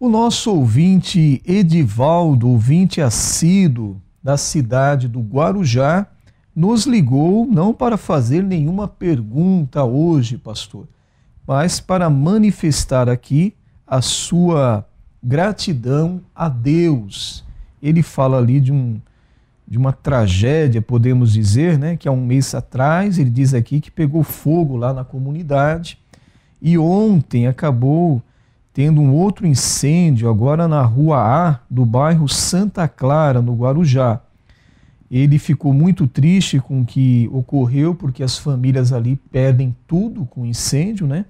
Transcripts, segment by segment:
O nosso ouvinte Edivaldo, ouvinte assíduo da cidade do Guarujá, nos ligou não para fazer nenhuma pergunta hoje, pastor, mas para manifestar aqui a sua gratidão a Deus. Ele fala ali de um de uma tragédia, podemos dizer, né, que há um mês atrás, ele diz aqui que pegou fogo lá na comunidade e ontem acabou tendo um outro incêndio agora na rua A do bairro Santa Clara, no Guarujá. Ele ficou muito triste com o que ocorreu, porque as famílias ali perdem tudo com incêndio, né?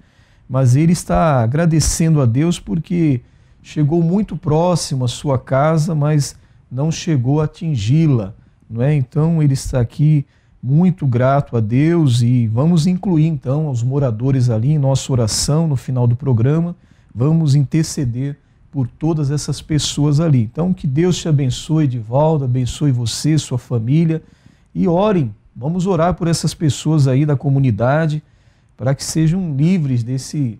Mas ele está agradecendo a Deus porque chegou muito próximo à sua casa, mas não chegou a atingi-la, não é? Então ele está aqui muito grato a Deus e vamos incluir então os moradores ali em nossa oração no final do programa vamos interceder por todas essas pessoas ali. Então, que Deus te abençoe, Divaldo, abençoe você, sua família, e orem. Vamos orar por essas pessoas aí da comunidade, para que sejam livres desse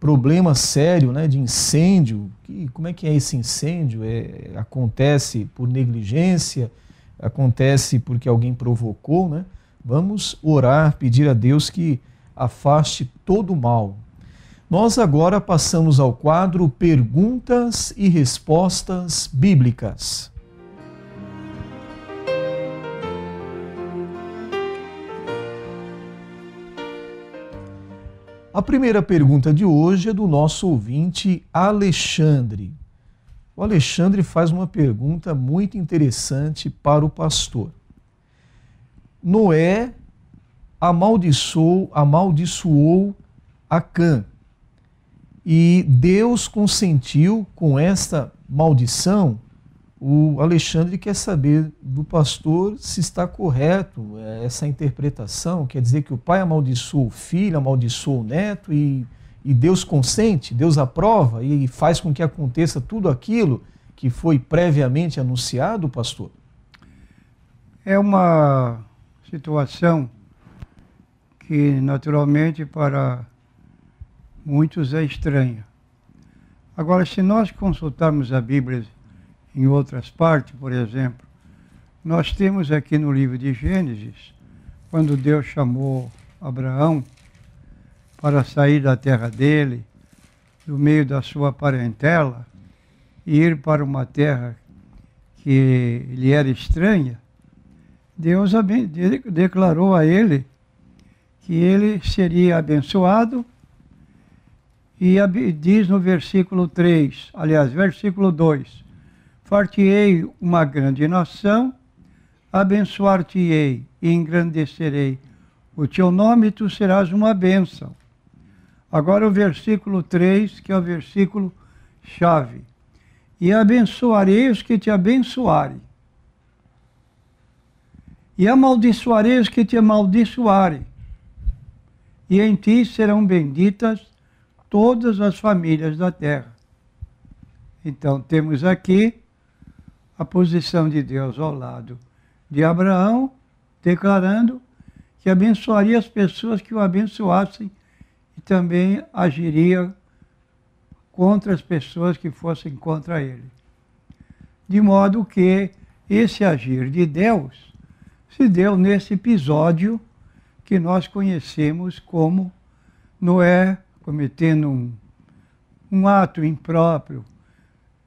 problema sério né, de incêndio. Que, como é que é esse incêndio? É, acontece por negligência, acontece porque alguém provocou, né? Vamos orar, pedir a Deus que afaste todo o mal, nós agora passamos ao quadro Perguntas e Respostas Bíblicas. A primeira pergunta de hoje é do nosso ouvinte Alexandre. O Alexandre faz uma pergunta muito interessante para o pastor. Noé amaldiçoou, amaldiçoou Cã. E Deus consentiu com esta maldição. O Alexandre quer saber do pastor se está correto é, essa interpretação. Quer dizer que o pai amaldiçoou o filho, amaldiçoou o neto e, e Deus consente, Deus aprova e faz com que aconteça tudo aquilo que foi previamente anunciado, pastor? É uma situação que, naturalmente, para muitos é estranho. Agora, se nós consultarmos a Bíblia em outras partes, por exemplo, nós temos aqui no livro de Gênesis, quando Deus chamou Abraão para sair da terra dele, do meio da sua parentela, e ir para uma terra que lhe era estranha, Deus declarou a ele que ele seria abençoado e diz no versículo 3, aliás, versículo 2: Fartiei uma grande nação, abençoar-te-ei e engrandecerei o teu nome, tu serás uma bênção. Agora o versículo 3, que é o versículo chave. E abençoarei os que te abençoarem. E amaldiçoarei os que te amaldiçoarem. E em ti serão benditas todas as famílias da terra. Então, temos aqui a posição de Deus ao lado de Abraão, declarando que abençoaria as pessoas que o abençoassem e também agiria contra as pessoas que fossem contra ele. De modo que esse agir de Deus se deu nesse episódio que nós conhecemos como Noé cometendo um, um ato impróprio,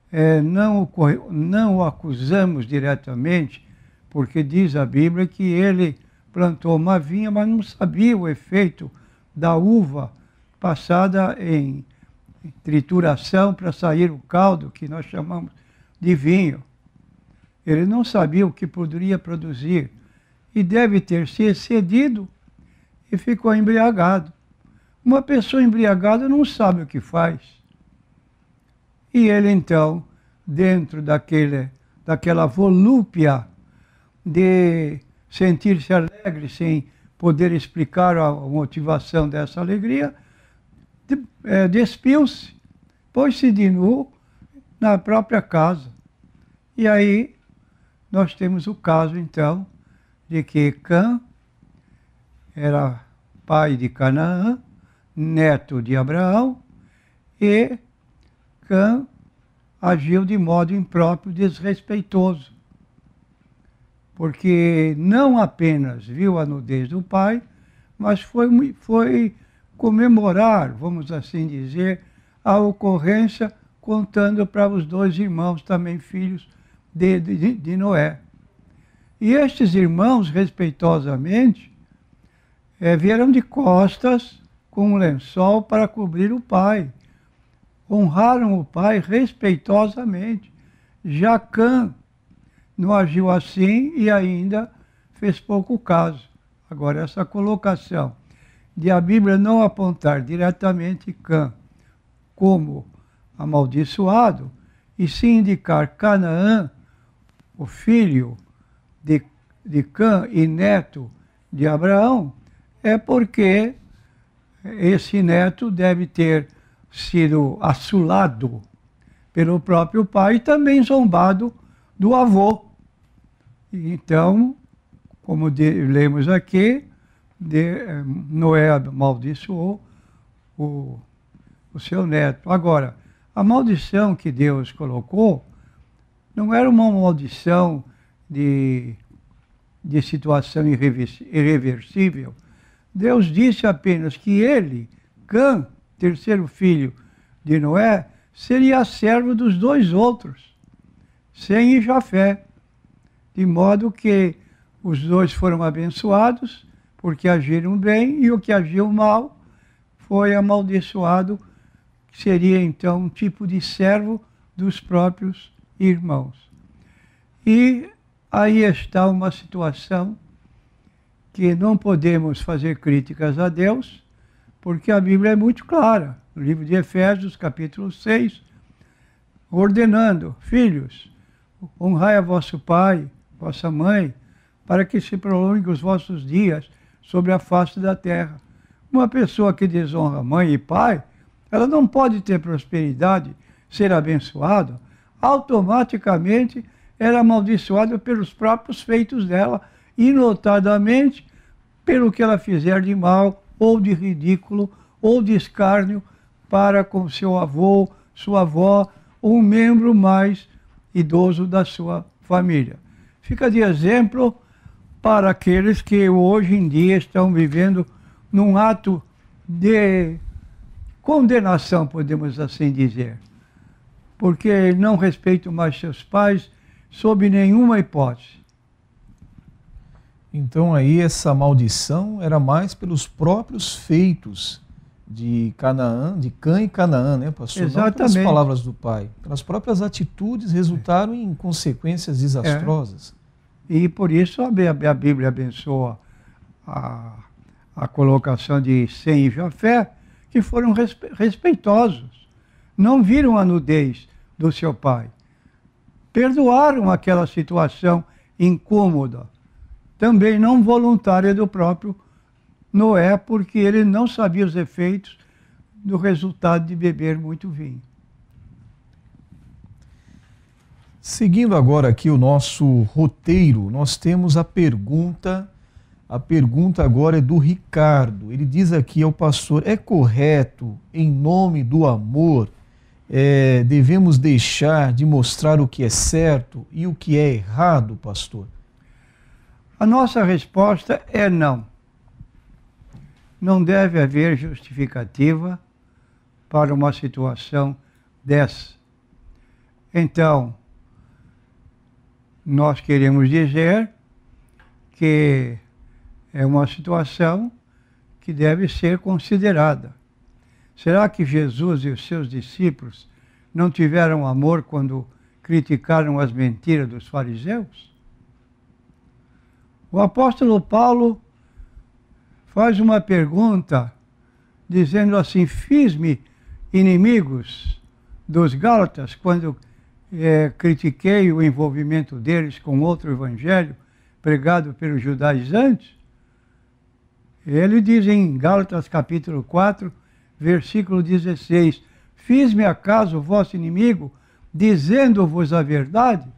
é, não, não o acusamos diretamente, porque diz a Bíblia que ele plantou uma vinha, mas não sabia o efeito da uva passada em trituração para sair o caldo, que nós chamamos de vinho. Ele não sabia o que poderia produzir e deve ter se excedido e ficou embriagado. Uma pessoa embriagada não sabe o que faz. E ele então, dentro daquele, daquela volúpia de sentir-se alegre sem poder explicar a motivação dessa alegria, de, é, despiu-se, pôs-se de nu na própria casa. E aí nós temos o caso então de que Cã era pai de Canaã neto de Abraão, e Cã agiu de modo impróprio, desrespeitoso, porque não apenas viu a nudez do pai, mas foi, foi comemorar, vamos assim dizer, a ocorrência, contando para os dois irmãos, também filhos de, de, de Noé. E estes irmãos, respeitosamente, é, vieram de costas com um lençol para cobrir o pai. Honraram o pai respeitosamente. Jacan não agiu assim e ainda fez pouco caso. Agora, essa colocação de a Bíblia não apontar diretamente Cã como amaldiçoado, e se indicar Canaã, o filho de, de Cã e neto de Abraão, é porque esse neto deve ter sido assolado pelo próprio pai e também zombado do avô. Então, como de, lemos aqui, de, eh, Noé amaldiçoou o, o seu neto. Agora, a maldição que Deus colocou não era uma maldição de, de situação irreversível Deus disse apenas que ele, Cã, terceiro filho de Noé, seria servo dos dois outros, Sem e Jafé, de modo que os dois foram abençoados, porque agiram bem, e o que agiu mal foi amaldiçoado, que seria então um tipo de servo dos próprios irmãos. E aí está uma situação que não podemos fazer críticas a Deus, porque a Bíblia é muito clara, no livro de Efésios, capítulo 6, ordenando: Filhos, honrai a vosso pai, vossa mãe, para que se prolonguem os vossos dias sobre a face da terra. Uma pessoa que desonra mãe e pai, ela não pode ter prosperidade, ser abençoada, automaticamente era é amaldiçoada pelos próprios feitos dela e, notadamente, pelo que ela fizer de mal, ou de ridículo, ou de escárnio para com seu avô, sua avó, ou um membro mais idoso da sua família. Fica de exemplo para aqueles que hoje em dia estão vivendo num ato de condenação, podemos assim dizer, porque não respeitam mais seus pais sob nenhuma hipótese. Então aí essa maldição era mais pelos próprios feitos de Canaã, de Cã e Canaã, né, pastor? Exatamente. Não palavras do pai. Pelas próprias atitudes resultaram é. em consequências é. desastrosas. É. E por isso a Bíblia abençoa a, a colocação de Sem e Jafé, que foram respeitosos. Não viram a nudez do seu pai. Perdoaram aquela situação incômoda também não voluntária do próprio Noé, porque ele não sabia os efeitos do resultado de beber muito vinho. Seguindo agora aqui o nosso roteiro, nós temos a pergunta. A pergunta agora é do Ricardo. Ele diz aqui ao pastor: é correto, em nome do amor, é, devemos deixar de mostrar o que é certo e o que é errado, pastor? A nossa resposta é não. Não deve haver justificativa para uma situação dessa. Então, nós queremos dizer que é uma situação que deve ser considerada. Será que Jesus e os seus discípulos não tiveram amor quando criticaram as mentiras dos fariseus? O apóstolo Paulo faz uma pergunta dizendo assim: Fiz-me inimigos dos Gálatas quando é, critiquei o envolvimento deles com outro evangelho pregado pelos judaizantes. Ele diz em Gálatas capítulo 4, versículo 16: Fiz-me acaso vosso inimigo, dizendo-vos a verdade?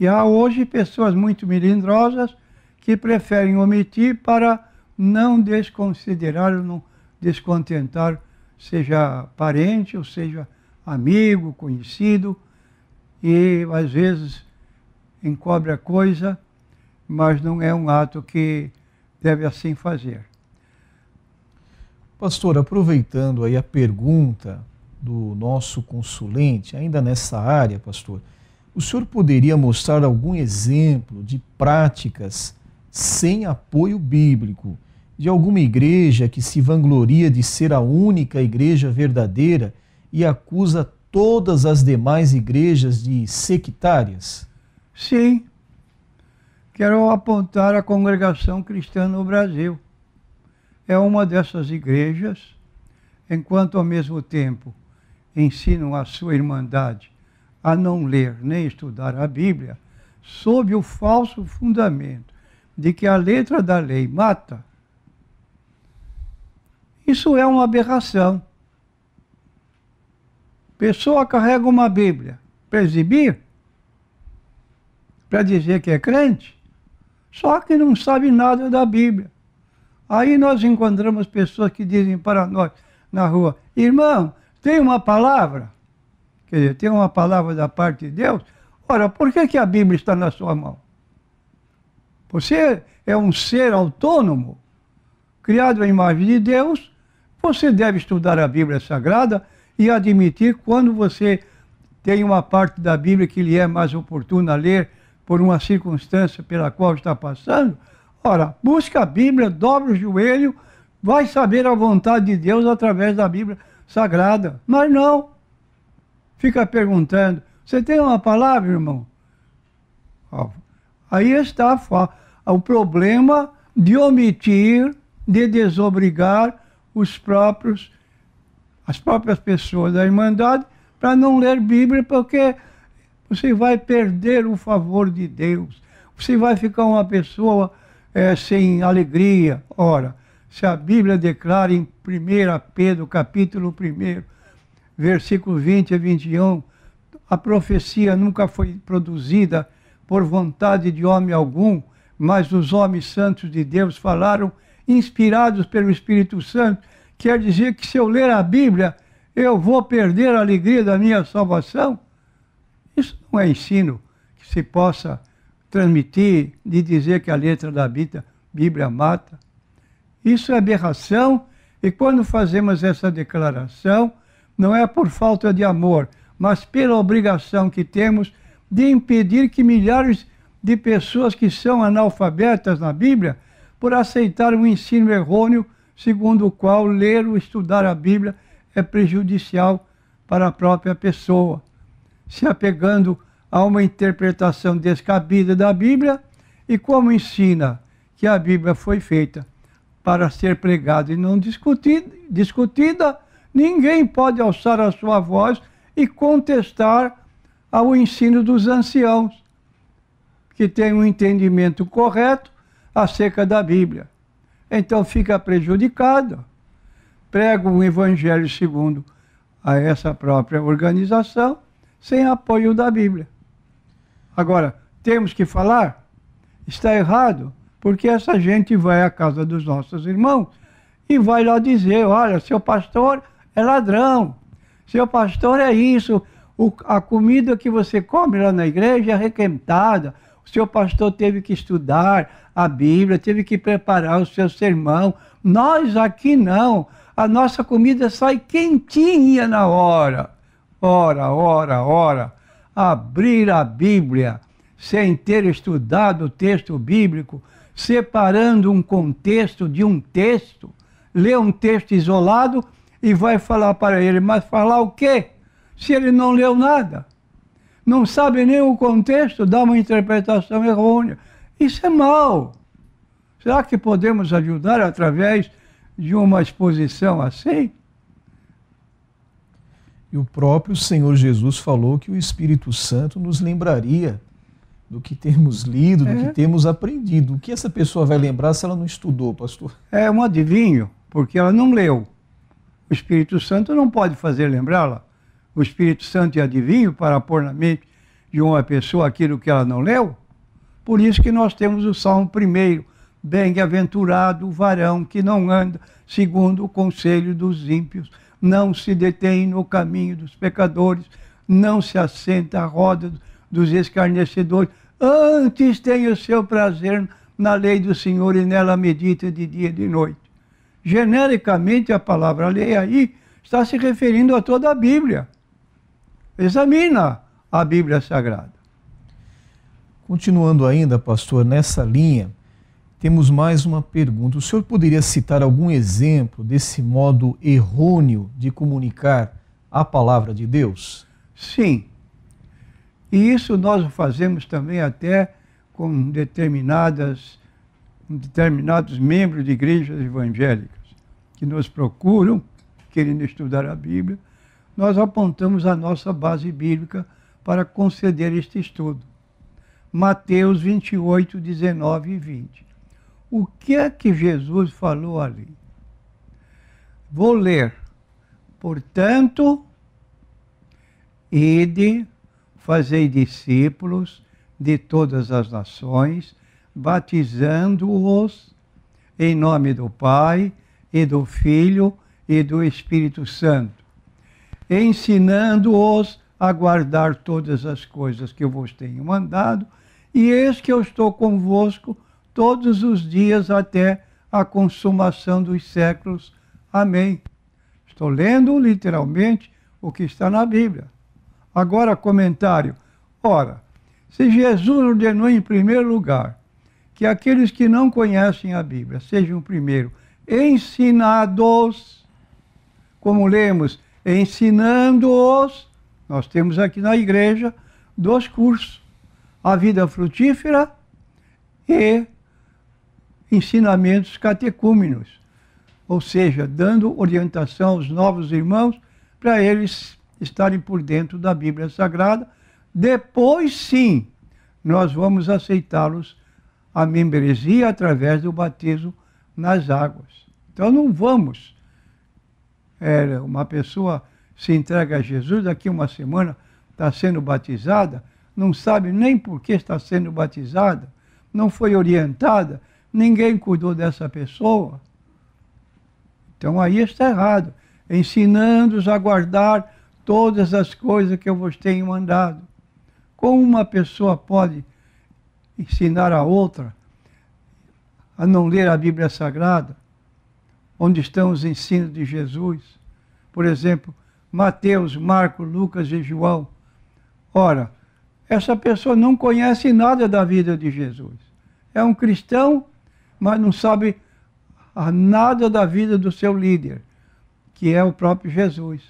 E há hoje pessoas muito melindrosas que preferem omitir para não desconsiderar, não descontentar, seja parente ou seja amigo, conhecido, e às vezes encobre a coisa, mas não é um ato que deve assim fazer. Pastor, aproveitando aí a pergunta do nosso consulente, ainda nessa área, pastor, o senhor poderia mostrar algum exemplo de práticas sem apoio bíblico, de alguma igreja que se vangloria de ser a única igreja verdadeira e acusa todas as demais igrejas de sectárias? Sim. Quero apontar a congregação cristã no Brasil. É uma dessas igrejas, enquanto ao mesmo tempo ensinam a sua irmandade a não ler nem estudar a Bíblia, sob o falso fundamento de que a letra da lei mata, isso é uma aberração. Pessoa carrega uma Bíblia para exibir, para dizer que é crente, só que não sabe nada da Bíblia. Aí nós encontramos pessoas que dizem para nós na rua: irmão, tem uma palavra? Quer dizer, tem uma palavra da parte de Deus. Ora, por que, que a Bíblia está na sua mão? Você é um ser autônomo, criado à imagem de Deus. Você deve estudar a Bíblia Sagrada e admitir quando você tem uma parte da Bíblia que lhe é mais oportuna ler por uma circunstância pela qual está passando. Ora, busca a Bíblia, dobra o joelho, vai saber a vontade de Deus através da Bíblia Sagrada. Mas não, fica perguntando: você tem uma palavra, irmão? Ó, aí está o problema de omitir, de desobrigar os próprios, as próprias pessoas da Irmandade para não ler Bíblia, porque você vai perder o favor de Deus. Você vai ficar uma pessoa é, sem alegria. Ora, se a Bíblia declara em 1 Pedro, capítulo 1, versículo 20 a 21, a profecia nunca foi produzida por vontade de homem algum, mas os homens santos de Deus falaram, inspirados pelo Espírito Santo. Quer dizer que se eu ler a Bíblia, eu vou perder a alegria da minha salvação? Isso não é ensino que se possa transmitir de dizer que a letra da Bíblia mata. Isso é aberração, e quando fazemos essa declaração, não é por falta de amor, mas pela obrigação que temos de impedir que milhares de pessoas que são analfabetas na Bíblia, por aceitar um ensino errôneo segundo o qual ler ou estudar a Bíblia é prejudicial para a própria pessoa. Se apegando a uma interpretação descabida da Bíblia e como ensina que a Bíblia foi feita para ser pregada e não discutida, discutida Ninguém pode alçar a sua voz e contestar ao ensino dos anciãos, que têm um entendimento correto acerca da Bíblia. Então fica prejudicado. Prega um evangelho segundo a essa própria organização, sem apoio da Bíblia. Agora, temos que falar? Está errado, porque essa gente vai à casa dos nossos irmãos e vai lá dizer: olha, seu pastor é ladrão. Seu pastor é isso. O, a comida que você come lá na igreja é requentada. O seu pastor teve que estudar a Bíblia, teve que preparar o seu sermão. Nós aqui não. A nossa comida sai quentinha na hora. Ora, ora, ora. Abrir a Bíblia sem ter estudado o texto bíblico, separando um contexto de um texto, ler um texto isolado e vai falar para ele, mas falar o quê? Se ele não leu nada, não sabe nem o contexto, dá uma interpretação errônea. Isso é mal. Será que podemos ajudar através de uma exposição assim? E o próprio Senhor Jesus falou que o Espírito Santo nos lembraria do que temos lido, do é. que temos aprendido. O que essa pessoa vai lembrar se ela não estudou, pastor? É um adivinho, porque ela não leu. O Espírito Santo não pode fazer lembrá-la. O Espírito Santo é adivinho para pôr na mente de uma pessoa aquilo que ela não leu. Por isso que nós temos o Salmo primeiro. Bem-aventurado o varão que não anda segundo o conselho dos ímpios, não se detém no caminho dos pecadores, não se assenta à roda dos escarnecedores. Antes tem o seu prazer na lei do Senhor e nela medita de dia e de noite genericamente a palavra lei aí está se referindo a toda a Bíblia. Examina a Bíblia Sagrada. Continuando ainda, pastor, nessa linha, temos mais uma pergunta. O senhor poderia citar algum exemplo desse modo errôneo de comunicar a palavra de Deus? Sim. E isso nós fazemos também até com determinadas determinados membros de igrejas evangélicas que nos procuram, querendo estudar a Bíblia, nós apontamos a nossa base bíblica para conceder este estudo. Mateus 28, 19 e 20. O que é que Jesus falou ali? Vou ler. Portanto, ide, fazei discípulos de todas as nações, batizando-os em nome do Pai e do Filho e do Espírito Santo, ensinando-os a guardar todas as coisas que eu vos tenho mandado, e eis que eu estou convosco todos os dias até a consumação dos séculos. Amém. Estou lendo literalmente o que está na Bíblia. Agora, comentário. Ora, se Jesus ordenou em primeiro lugar que aqueles que não conhecem a Bíblia sejam, primeiro, ensinados, como lemos, ensinando-os, nós temos aqui na igreja dois cursos: a vida frutífera e ensinamentos catecúmenos, ou seja, dando orientação aos novos irmãos para eles estarem por dentro da Bíblia Sagrada. Depois sim, nós vamos aceitá-los a membresia através do batismo nas águas. Então não vamos. É, uma pessoa se entrega a Jesus, daqui uma semana está sendo batizada, não sabe nem por que está sendo batizada, não foi orientada, ninguém cuidou dessa pessoa. Então aí está errado. Ensinando-os a guardar todas as coisas que eu vos tenho mandado. Como uma pessoa pode ensinar a outra a não ler a Bíblia Sagrada, onde estão os ensinos de Jesus, por exemplo, Mateus, Marcos, Lucas e João. Ora, essa pessoa não conhece nada da vida de Jesus. É um cristão, mas não sabe nada da vida do seu líder, que é o próprio Jesus.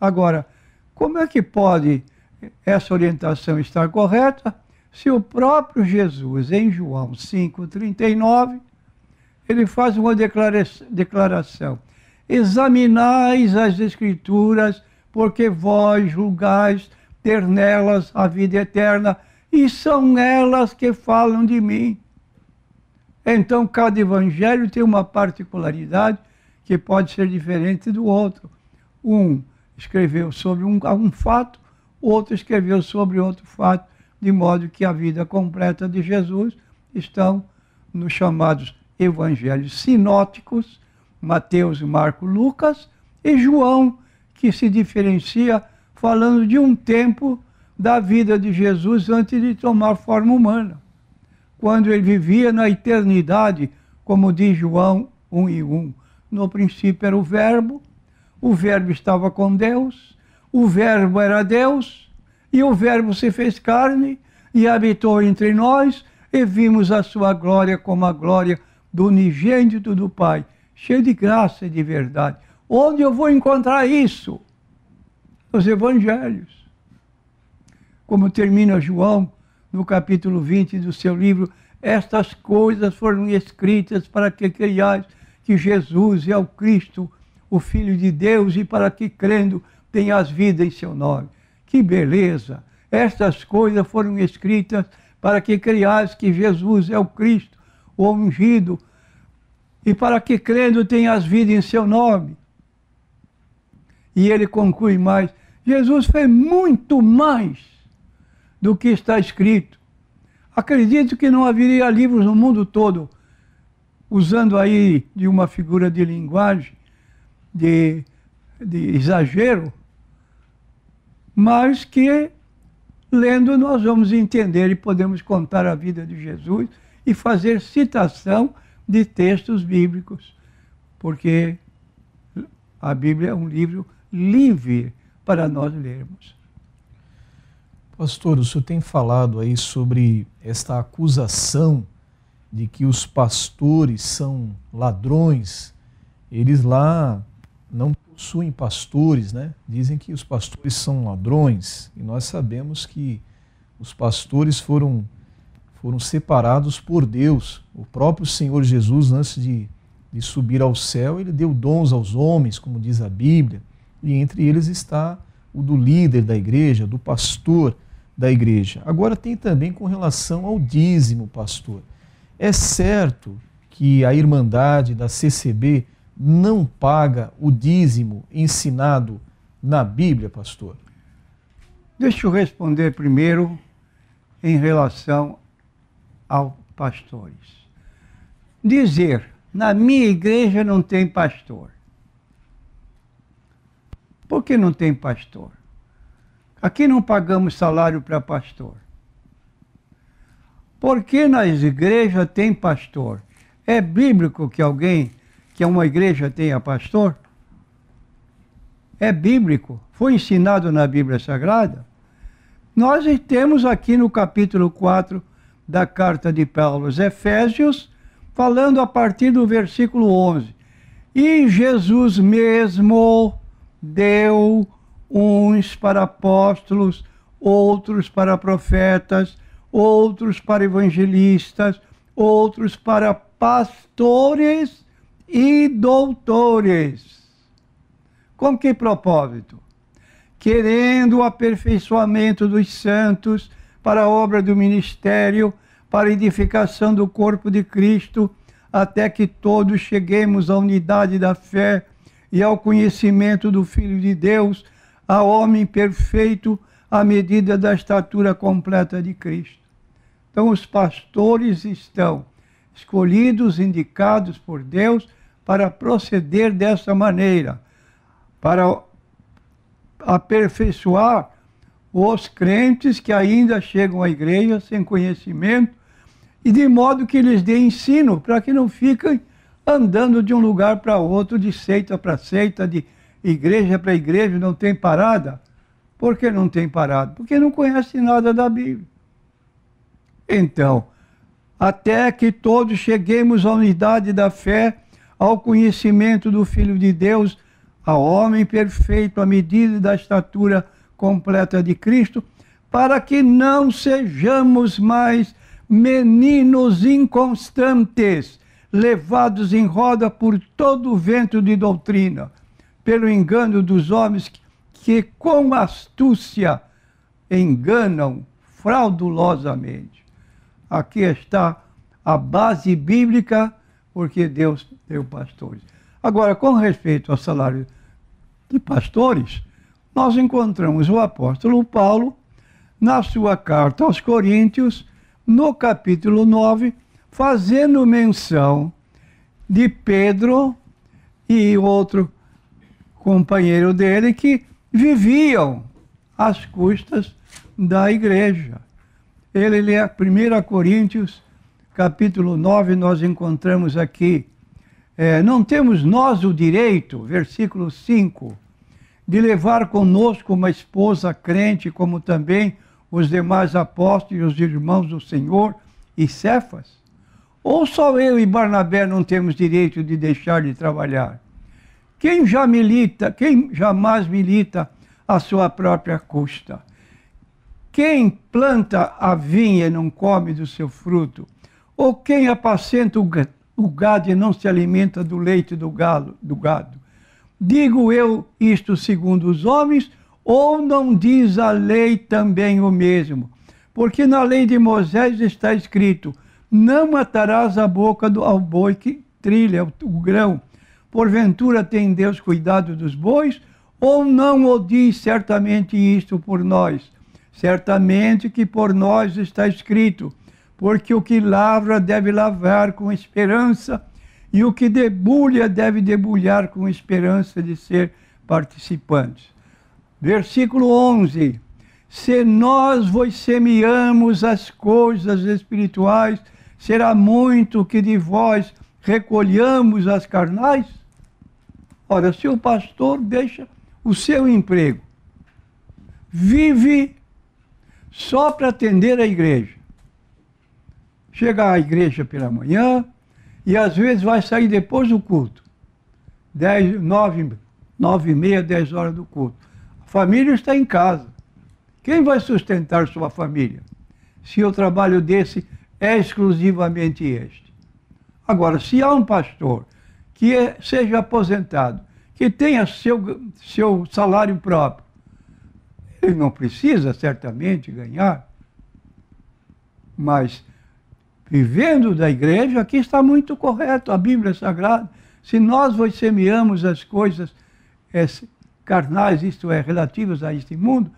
Agora, como é que pode essa orientação estar correta se o próprio Jesus, em João 5,39, ele faz uma declaração: Examinais as Escrituras, porque vós julgais ter nelas a vida eterna, e são elas que falam de mim. Então, cada evangelho tem uma particularidade que pode ser diferente do outro. Um escreveu sobre um, um fato, outro escreveu sobre outro fato de modo que a vida completa de Jesus estão nos chamados evangelhos sinóticos, Mateus, Marco, Lucas e João, que se diferencia falando de um tempo da vida de Jesus antes de tomar forma humana, quando ele vivia na eternidade, como diz João 1 e 1. No princípio era o Verbo, o Verbo estava com Deus, o Verbo era Deus e o Verbo se fez carne e habitou entre nós, e vimos a sua glória como a glória do unigênito do Pai, cheio de graça e de verdade. Onde eu vou encontrar isso? Nos evangelhos. Como termina João no capítulo 20 do seu livro, estas coisas foram escritas para que creiais que Jesus é o Cristo, o Filho de Deus, e para que crendo tenhas vida em seu nome. Que beleza! Estas coisas foram escritas para que creias que Jesus é o Cristo, o ungido, e para que crendo tenhas vida em seu nome. E ele conclui mais: Jesus fez muito mais do que está escrito. Acredito que não haveria livros no mundo todo, usando aí de uma figura de linguagem, de, de exagero, mas que lendo nós vamos entender e podemos contar a vida de Jesus e fazer citação de textos bíblicos, porque a Bíblia é um livro livre para nós lermos. Pastor, o senhor tem falado aí sobre esta acusação de que os pastores são ladrões. Eles lá não possuem pastores, né? Dizem que os pastores são ladrões e nós sabemos que os pastores foram foram separados por Deus. O próprio Senhor Jesus, antes de, de subir ao céu, ele deu dons aos homens, como diz a Bíblia, e entre eles está o do líder da igreja, do pastor da igreja. Agora tem também com relação ao dízimo, pastor. É certo que a Irmandade da CCB não paga o dízimo ensinado na Bíblia, pastor? Deixa eu responder primeiro em relação aos pastores. Dizer, na minha igreja não tem pastor. Por que não tem pastor? Aqui não pagamos salário para pastor. Por que nas igrejas tem pastor? É bíblico que alguém que uma igreja tenha pastor, é bíblico, foi ensinado na Bíblia Sagrada. Nós temos aqui no capítulo 4 da carta de Paulo aos Efésios, falando a partir do versículo 11. E Jesus mesmo deu uns para apóstolos, outros para profetas, outros para evangelistas, outros para pastores e doutores. Com que propósito? Querendo o aperfeiçoamento dos santos para a obra do ministério, para a edificação do corpo de Cristo, até que todos cheguemos à unidade da fé e ao conhecimento do Filho de Deus, a homem perfeito, à medida da estatura completa de Cristo. Então, os pastores estão escolhidos, indicados por Deus para proceder dessa maneira, para aperfeiçoar os crentes que ainda chegam à igreja sem conhecimento e de modo que lhes dê ensino para que não fiquem andando de um lugar para outro, de seita para seita, de igreja para igreja, não tem parada. Por que não tem parada? Porque não conhece nada da Bíblia. Então, até que todos cheguemos à unidade da fé ao conhecimento do Filho de Deus, a homem perfeito, à medida da estatura completa de Cristo, para que não sejamos mais meninos inconstantes, levados em roda por todo o vento de doutrina, pelo engano dos homens que, que com astúcia enganam fraudulosamente. Aqui está a base bíblica porque Deus deu é pastores. Agora, com respeito ao salário de pastores, nós encontramos o apóstolo Paulo na sua carta aos Coríntios, no capítulo 9, fazendo menção de Pedro e outro companheiro dele que viviam às custas da igreja. Ele lê 1 Coríntios capítulo 9, nós encontramos aqui: é, Não temos nós o direito, versículo 5, de levar conosco uma esposa crente, como também os demais apóstolos e os irmãos do Senhor e Cefas? Ou só eu e Barnabé não temos direito de deixar de trabalhar? Quem já milita, quem jamais milita à sua própria custa? Quem planta a vinha e não come do seu fruto? Ou quem apacenta o, gado e não se alimenta do leite do, galo, do gado? Digo eu isto segundo os homens, ou não diz a lei também o mesmo? Porque na lei de Moisés está escrito: não matarás a boca do, ao boi que trilha o, o grão. Porventura tem Deus cuidado dos bois? Ou não o diz certamente isto por nós? Certamente que por nós está escrito: porque o que lavra deve lavar com esperança, e o que debulha deve debulhar com esperança de ser participantes. Versículo 11: Se nós vos semeamos as coisas espirituais, será muito que de vós recolhamos as carnais? Ora, se o pastor deixa o seu emprego, vive só para atender a igreja chega à igreja pela manhã e às vezes vai sair depois do culto, Dez, nove, nove e meia, dez horas do culto. A família está em casa. Quem vai sustentar sua família? Se o trabalho desse é exclusivamente este. Agora, se há um pastor que é, seja aposentado, que tenha seu, seu salário próprio, ele não precisa certamente ganhar, mas vivendo da igreja, aqui está muito correto a Bíblia Sagrada. Se nós vos semeamos as coisas é, carnais, isto é, relativas a este mundo,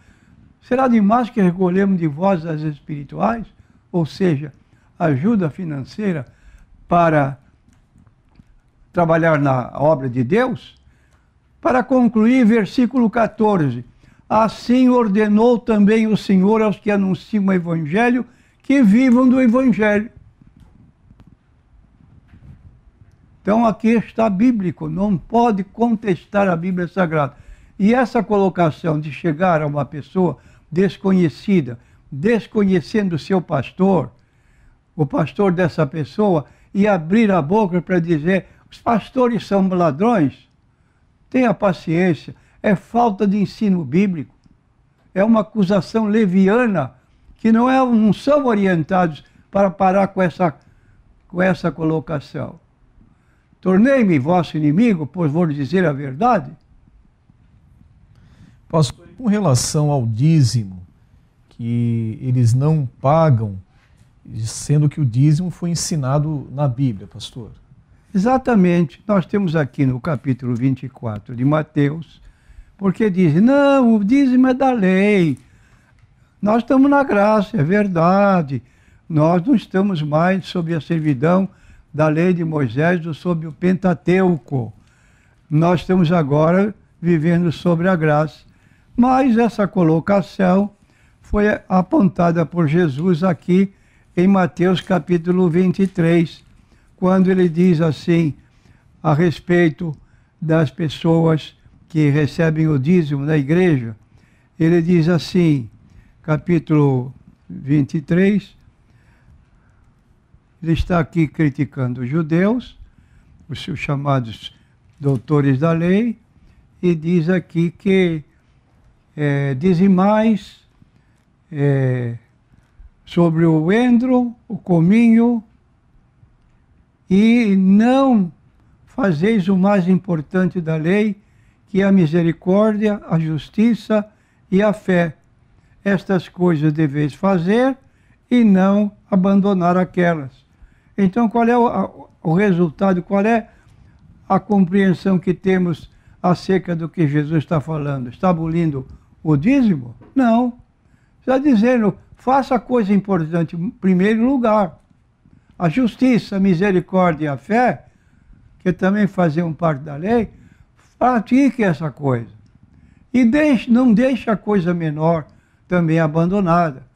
será demais que recolhemos de vós as espirituais? Ou seja, ajuda financeira para trabalhar na obra de Deus? Para concluir, versículo 14: Assim ordenou também o Senhor aos que anunciam o Evangelho que vivam do Evangelho. Então aqui está bíblico, não pode contestar a Bíblia Sagrada. E essa colocação de chegar a uma pessoa desconhecida, desconhecendo o seu pastor, o pastor dessa pessoa, e abrir a boca para dizer: os pastores são ladrões, tenha paciência, é falta de ensino bíblico, é uma acusação leviana que não, é, não são orientados para parar com essa, com essa colocação. Tornei-me vosso inimigo, pois vou lhe dizer a verdade? Pastor, com relação ao dízimo, que eles não pagam, sendo que o dízimo foi ensinado na Bíblia, pastor. Exatamente. Nós temos aqui no capítulo 24 de Mateus, porque diz: não, o dízimo é da lei. Nós estamos na graça, é verdade. Nós não estamos mais sob a servidão da lei de Moisés sob o Pentateuco. Nós estamos agora vivendo sobre a graça. Mas essa colocação foi apontada por Jesus aqui em Mateus capítulo 23, quando ele diz assim a respeito das pessoas que recebem o dízimo na igreja. Ele diz assim, capítulo 23, ele está aqui criticando os judeus, os seus chamados doutores da lei, e diz aqui que é, mais é, sobre o endro, o cominho, e não fazeis o mais importante da lei, que é a misericórdia, a justiça e a fé. Estas coisas deveis fazer e não abandonar aquelas. Então, qual é o, a, o resultado, qual é a compreensão que temos acerca do que Jesus está falando? Está abolindo o dízimo? Não. Está dizendo, faça a coisa importante em primeiro lugar. A justiça, a misericórdia e a fé, que também faziam parte da lei, pratique essa coisa. E deixe, não deixe a coisa menor também abandonada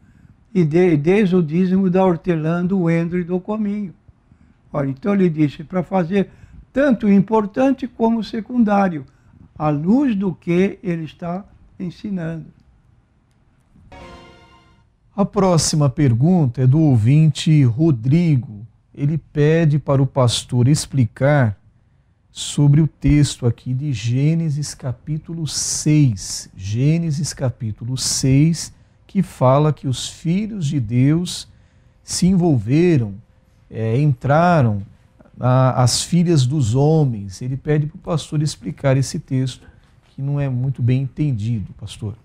e desde o dízimo da hortelã, do endro e do cominho. Olha, então ele disse para fazer tanto o importante como o secundário, à luz do que ele está ensinando. A próxima pergunta é do ouvinte Rodrigo. Ele pede para o pastor explicar sobre o texto aqui de Gênesis capítulo 6. Gênesis capítulo 6, que fala que os filhos de Deus se envolveram, é, entraram na, as filhas dos homens. Ele pede para o pastor explicar esse texto, que não é muito bem entendido, pastor.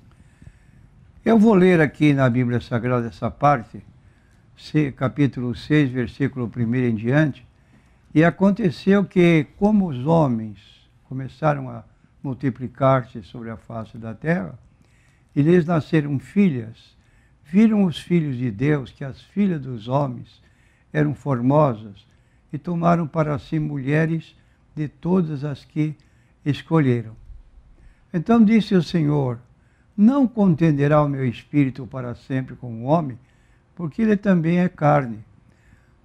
Eu vou ler aqui na Bíblia Sagrada essa parte, capítulo 6, versículo 1 em diante. E aconteceu que, como os homens começaram a multiplicar-se sobre a face da terra, e lhes nasceram filhas. Viram os filhos de Deus que as filhas dos homens eram formosas e tomaram para si mulheres de todas as que escolheram. Então disse o Senhor: Não contenderá o meu espírito para sempre com o homem, porque ele também é carne.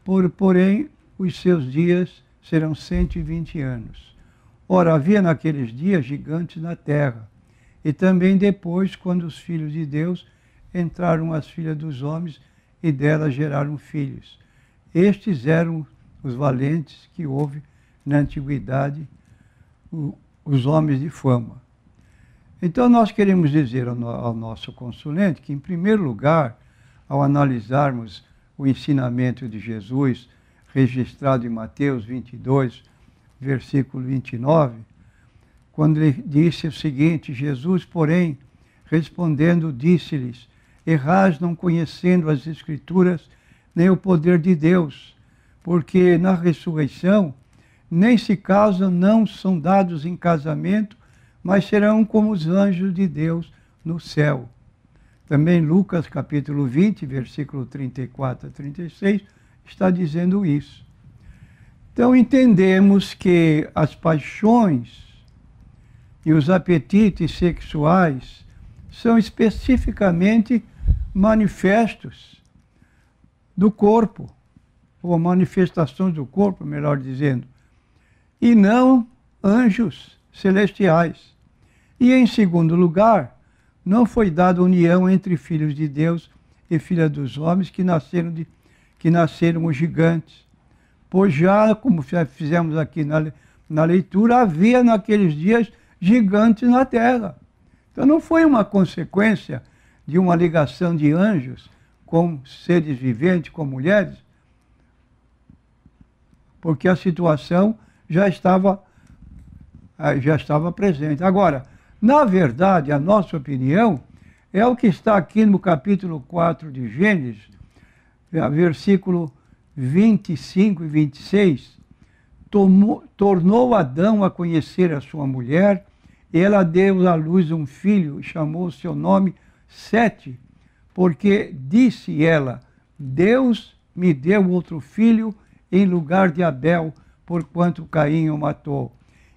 Por, porém, os seus dias serão cento e vinte anos. Ora, havia naqueles dias gigantes na terra, e também depois, quando os filhos de Deus entraram as filhas dos homens e delas geraram filhos. Estes eram os valentes que houve na antiguidade, os homens de fama. Então, nós queremos dizer ao nosso consulente que, em primeiro lugar, ao analisarmos o ensinamento de Jesus registrado em Mateus 22, versículo 29, quando lhe disse o seguinte: Jesus, porém, respondendo, disse-lhes: Errais não conhecendo as Escrituras nem o poder de Deus, porque na ressurreição nem se casam, não são dados em casamento, mas serão como os anjos de Deus no céu. Também Lucas capítulo 20, versículo 34 a 36, está dizendo isso. Então entendemos que as paixões e os apetites sexuais são especificamente manifestos do corpo, ou manifestações do corpo, melhor dizendo, e não anjos celestiais. E em segundo lugar, não foi dada união entre filhos de Deus e filha dos homens que nasceram, de, que nasceram os gigantes. Pois já, como já fizemos aqui na, na leitura, havia naqueles dias gigantes na terra. Então não foi uma consequência de uma ligação de anjos com seres viventes, com mulheres, porque a situação já estava, eh, já estava presente. Agora, na verdade, a nossa opinião é o que está aqui no capítulo 4 de Gênesis, eh, versículo 25 e 26. Tomou, tornou Adão a conhecer a sua mulher ela deu à luz um filho, chamou seu nome Sete, porque disse ela: Deus me deu outro filho em lugar de Abel, porquanto Caim o matou.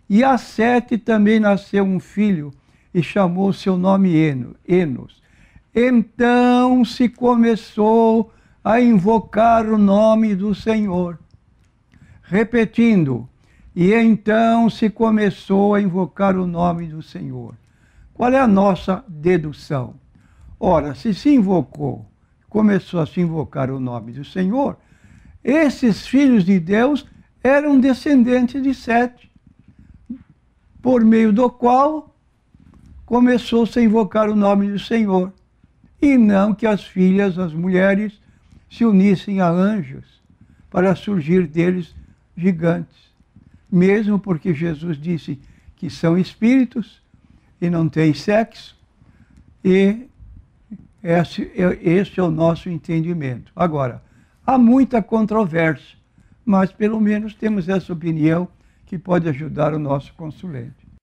E a Sete também nasceu um filho, e chamou seu nome Enos. Então se começou a invocar o nome do Senhor, repetindo: e então se começou a invocar o nome do Senhor. Qual é a nossa dedução? Ora, se se invocou, começou a se invocar o nome do Senhor, esses filhos de Deus eram descendentes de Sete, por meio do qual começou-se a invocar o nome do Senhor, e não que as filhas, as mulheres, se unissem a anjos para surgir deles gigantes mesmo porque Jesus disse que são espíritos e não têm sexo, e esse, é, esse é o nosso entendimento. Agora, há muita controvérsia, mas pelo menos temos essa opinião que pode ajudar o nosso consulente.